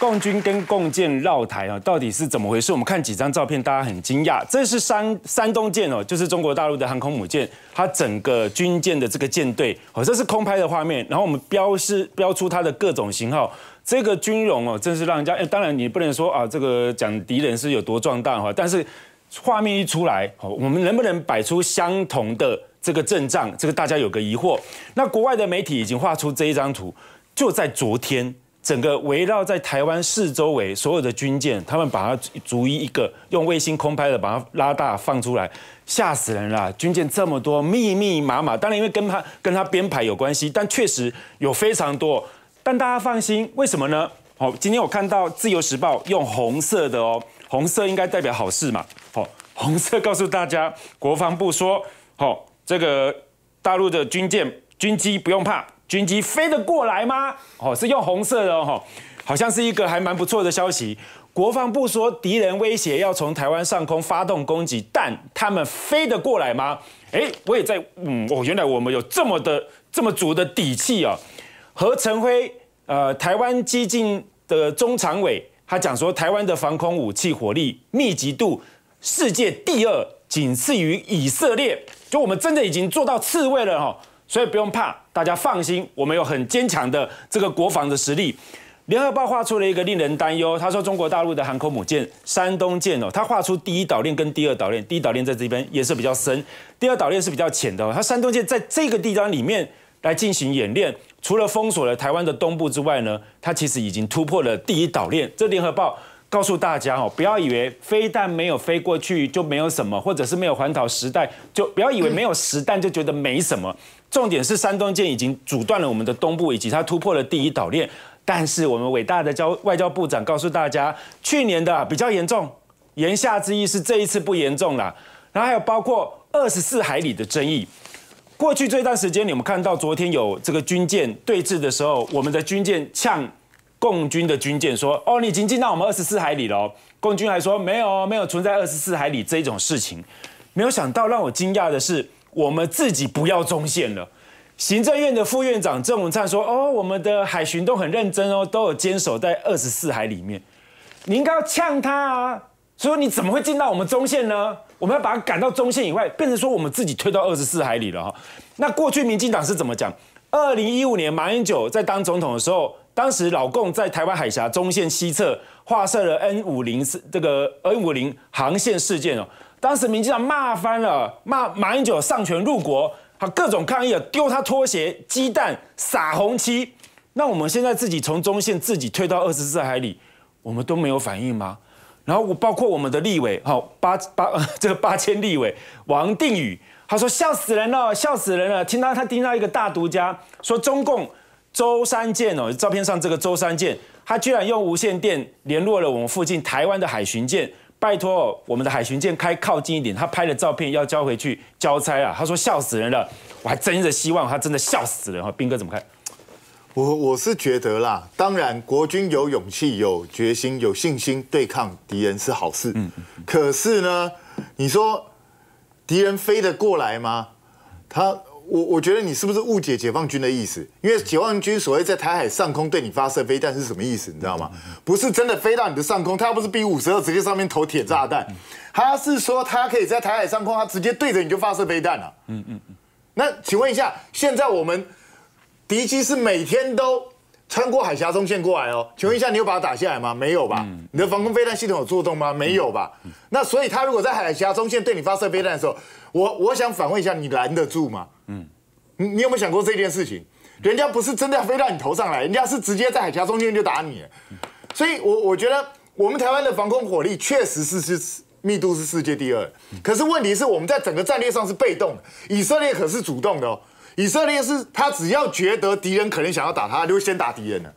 共军跟共建绕台啊，到底是怎么回事？我们看几张照片，大家很惊讶。这是山山东舰哦，就是中国大陆的航空母舰。它整个军舰的这个舰队，哦，这是空拍的画面。然后我们标示标出它的各种型号。这个军容哦，真是让人家哎。当然你不能说啊，这个讲敌人是有多壮大哈。但是画面一出来，哦，我们能不能摆出相同的这个阵仗？这个大家有个疑惑。那国外的媒体已经画出这一张图，就在昨天。整个围绕在台湾四周围所有的军舰，他们把它逐一一个用卫星空拍的把它拉大放出来，吓死人了！军舰这么多，密密麻麻。当然因为跟他跟他编排有关系，但确实有非常多。但大家放心，为什么呢？哦，今天我看到《自由时报》用红色的哦，红色应该代表好事嘛。哦，红色告诉大家，国防部说，哦，这个大陆的军舰、军机不用怕。军机飞得过来吗？哦，是用红色的哦，好像是一个还蛮不错的消息。国防部说敌人威胁要从台湾上空发动攻击，但他们飞得过来吗？哎，我也在，嗯，哦，原来我们有这么的这么足的底气哦。何成辉，呃，台湾激进的中常委，他讲说台湾的防空武器火力密集度世界第二，仅次于以色列，就我们真的已经做到刺猬了哈。所以不用怕，大家放心，我们有很坚强的这个国防的实力。联合报画出了一个令人担忧，他说中国大陆的航空母舰山东舰哦，他画出第一岛链跟第二岛链，第一岛链在这边也是比较深，第二岛链是比较浅的。他山东舰在这个地段里面来进行演练，除了封锁了台湾的东部之外呢，它其实已经突破了第一岛链。这联合报告诉大家哦，不要以为非但没有飞过去就没有什么，或者是没有环岛实弹，就不要以为没有实弹就觉得没什么。重点是山东舰已经阻断了我们的东部，以及它突破了第一岛链。但是我们伟大的交外交部长告诉大家，去年的比较严重，言下之意是这一次不严重了。然后还有包括二十四海里的争议。过去这段时间你们看到昨天有这个军舰对峙的时候，我们的军舰呛共军的军舰说：“哦，你已经进到我们二十四海里了。”共军还说：“没有，没有存在二十四海里这种事情。”没有想到，让我惊讶的是。我们自己不要中线了。行政院的副院长郑文灿说：“哦，我们的海巡都很认真哦，都有坚守在二十四海里面。你应该要呛他啊！所以你怎么会进到我们中线呢？我们要把他赶到中线以外，变成说我们自己推到二十四海里了哈。那过去民进党是怎么讲？二零一五年马英九在当总统的时候，当时老共在台湾海峡中线西侧发设了 N 五零四这个 N 五零航线事件哦。”当时民进党骂翻了，骂马英九上权入国，他各种抗议啊，丢他拖鞋、鸡蛋、撒红旗。那我们现在自己从中线自己退到二十四海里，我们都没有反应吗？然后我包括我们的立委，好八八 这个八千立委王定宇，他说笑死人了，笑死人了！听到他听到一个大独家，说中共舟山舰哦，照片上这个舟山舰，他居然用无线电联络了我们附近台湾的海巡舰。拜托，我们的海巡舰开靠近一点，他拍了照片要交回去交差啊！他说笑死人了，我还真的希望他真的笑死人啊！兵哥怎么看？我我是觉得啦，当然国军有勇气、有决心、有信心对抗敌人是好事。嗯。可是呢，你说敌人飞得过来吗？他。我我觉得你是不是误解解放军的意思？因为解放军所谓在台海上空对你发射飞弹是什么意思？你知道吗？不是真的飞到你的上空，他不是 B 五十二直接上面投铁炸弹，他是说他可以在台海上空，他直接对着你就发射飞弹啊。嗯嗯嗯。那请问一下，现在我们敌机是每天都穿过海峡中线过来哦？请问一下，你有把它打下来吗？没有吧？你的防空飞弹系统有作动吗？没有吧？那所以他如果在海峡中线对你发射飞弹的时候，我我想反问一下，你拦得住吗？你有没有想过这件事情？人家不是真的要飞到你头上来，人家是直接在海峡中间就打你。所以，我我觉得我们台湾的防空火力确实是是密度是世界第二，可是问题是我们在整个战略上是被动的。以色列可是主动的哦，以色列是他只要觉得敌人可能想要打他，就会先打敌人的。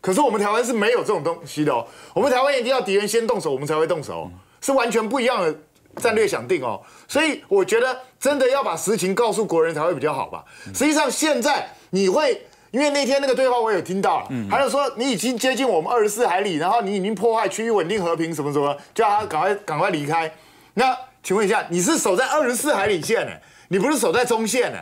可是我们台湾是没有这种东西的，我们台湾一定要敌人先动手，我们才会动手，是完全不一样的。战略想定哦，所以我觉得真的要把实情告诉国人才会比较好吧。实际上现在你会因为那天那个对话我有听到了，还有说你已经接近我们二十四海里，然后你已经破坏区域稳定和平什么什么，叫他赶快赶快离开。那请问一下，你是守在二十四海里线呢？你不是守在中线呢？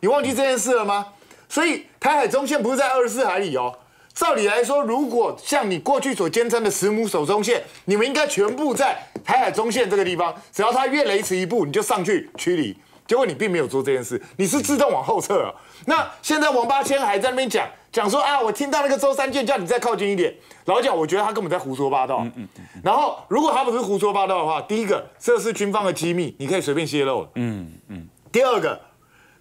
你忘记这件事了吗？所以台海中线不是在二十四海里哦。照理来说，如果像你过去所坚称的“石母手中线”，你们应该全部在台海中线这个地方。只要他越雷池一步，你就上去驱离。结果你并没有做这件事，你是自动往后撤了。那现在王八千还在那边讲讲说啊，我听到那个周三建叫你再靠近一点。老蒋，我觉得他根本在胡说八道。嗯嗯嗯。然后，如果他不是胡说八道的话，第一个，这是军方的机密，你可以随便泄露。嗯嗯。第二个。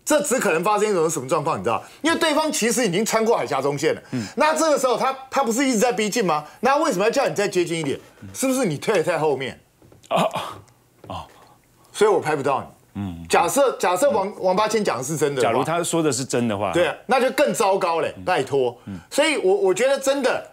这只可能发生一种什么状况？你知道，因为对方其实已经穿过海峡中线了。嗯，那这个时候他他不是一直在逼近吗？那为什么要叫你再接近一点？是不是你退的太后面？啊啊！所以，我拍不到你。嗯，假设假设王王八千讲的是真的，假如他说的是真的话，对啊，那就更糟糕嘞！拜托，所以我我觉得真的。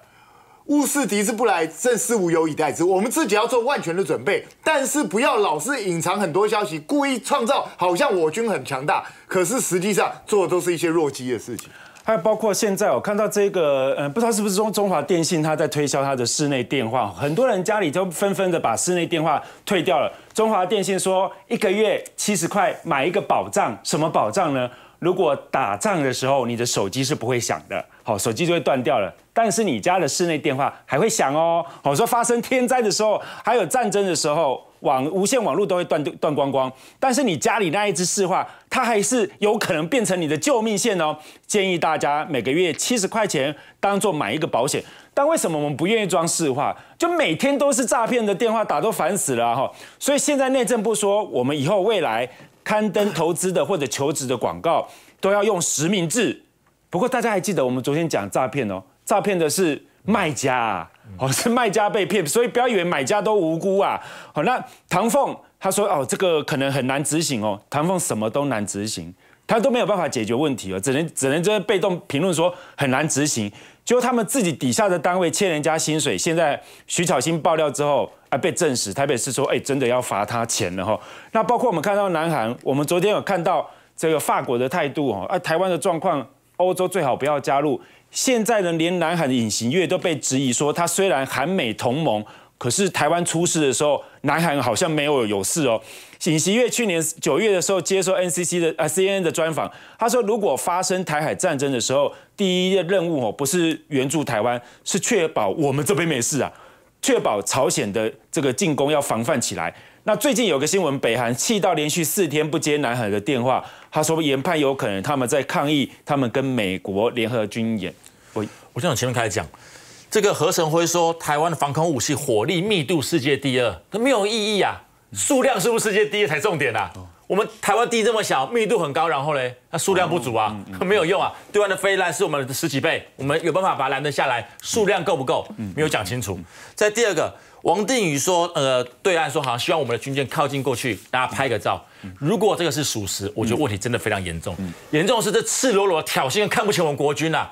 勿视敌之不来，正是无有以待之。我们自己要做万全的准备，但是不要老是隐藏很多消息，故意创造好像我军很强大，可是实际上做的都是一些弱鸡的事情。还有包括现在我看到这个，嗯，不知道是不是中中华电信他在推销他的室内电话，很多人家里都纷纷的把室内电话退掉了。中华电信说一个月七十块买一个保障，什么保障呢？如果打仗的时候，你的手机是不会响的，好，手机就会断掉了。但是你家的室内电话还会响哦。好，说发生天灾的时候，还有战争的时候，网无线网络都会断断光光。但是你家里那一只市话，它还是有可能变成你的救命线哦。建议大家每个月七十块钱当做买一个保险。但为什么我们不愿意装市话？就每天都是诈骗的电话打，都烦死了哈。所以现在内政部说，我们以后未来。刊登投资的或者求职的广告都要用实名制。不过大家还记得我们昨天讲诈骗哦，诈骗的是卖家哦，是卖家被骗，所以不要以为买家都无辜啊。好，那唐凤他说哦，这个可能很难执行哦。唐凤什么都难执行，他都没有办法解决问题哦，只能只能就被动评论说很难执行。就他们自己底下的单位欠人家薪水，现在徐巧芯爆料之后，啊，被证实，台北是说，哎，真的要罚他钱了哈。那包括我们看到南韩，我们昨天有看到这个法国的态度哦，哎，台湾的状况，欧洲最好不要加入。现在呢，连南海的隐形月都被质疑说，他虽然韩美同盟。可是台湾出事的时候，南韩好像没有有事哦。尹锡悦去年九月的时候接受 NCC 的呃 CNN 的专访，他说如果发生台海战争的时候，第一的任务哦不是援助台湾，是确保我们这边没事啊，确保朝鲜的这个进攻要防范起来。那最近有个新闻，北韩气到连续四天不接南海的电话，他说研判有可能他们在抗议，他们跟美国联合军演。我我先从前面开始讲。这个何成辉说，台湾的防空武器火力密度世界第二，那没有意义啊。数量是不是世界第一才重点啊？我们台湾地这么小，密度很高，然后呢，它数量不足啊，没有用啊。对岸的飞弹是我们十几倍，我们有办法把它拦得下来，数量够不够？没有讲清楚。在第二个。王定宇说：“呃，对岸说好像希望我们的军舰靠近过去，大家拍个照。如果这个是属实，我觉得问题真的非常严重。严重是这赤裸裸的挑衅，看不起我们国军呐。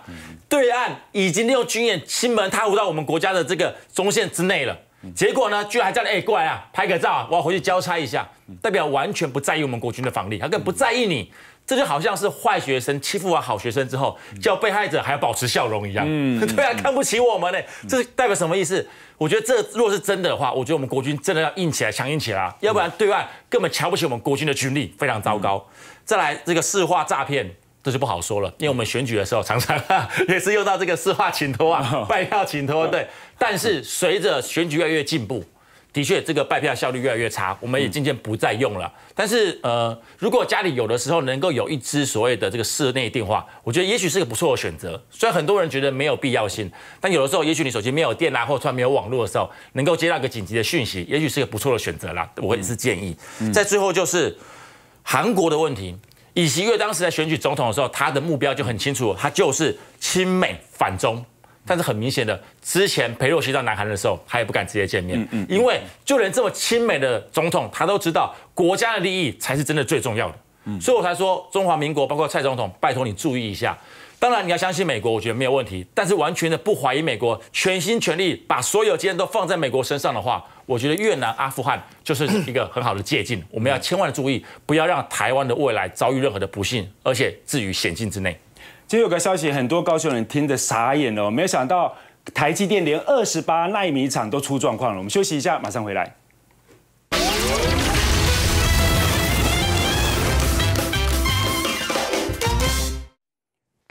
对岸已经利用军舰亲门踏入到我们国家的这个中线之内了。”结果呢，居然还叫你哎过来啊，拍个照啊，我要回去交差一下，代表完全不在意我们国军的防力，他根本不在意你，这就好像是坏学生欺负完好学生之后，叫被害者还要保持笑容一样，嗯，对啊，看不起我们呢，这代表什么意思？我觉得这如果是真的话，我觉得我们国军真的要硬起来，强硬起来，要不然对外根本瞧不起我们国军的军力，非常糟糕。再来这个市话诈骗。这就不好说了，因为我们选举的时候常常 也是用到这个四化请托啊，拜票请托。对，但是随着选举越来越进步，的确这个拜票效率越来越差，我们也渐渐不再用了。但是呃，如果家里有的时候能够有一支所谓的这个室内电话，我觉得也许是个不错的选择。虽然很多人觉得没有必要性，但有的时候也许你手机没有电啊，或者没有网络的时候，能够接到一个紧急的讯息，也许是个不错的选择啦。我也是建议。在最后就是韩国的问题。李及因当时在选举总统的时候，他的目标就很清楚，他就是亲美反中。但是很明显的，之前裴洛西到南韩的时候，他也不敢直接见面，因为就连这么亲美的总统，他都知道国家的利益才是真的最重要的。所以我才说，中华民国包括蔡总统，拜托你注意一下。当然你要相信美国，我觉得没有问题。但是完全的不怀疑美国，全心全力把所有经验都放在美国身上的话。我觉得越南、阿富汗就是一个很好的借鉴，我们要千万注意，不要让台湾的未来遭遇任何的不幸，而且置于险境之内。今天有个消息，很多高雄人听得傻眼了，没有想到台积电连二十八纳米厂都出状况了。我们休息一下，马上回来。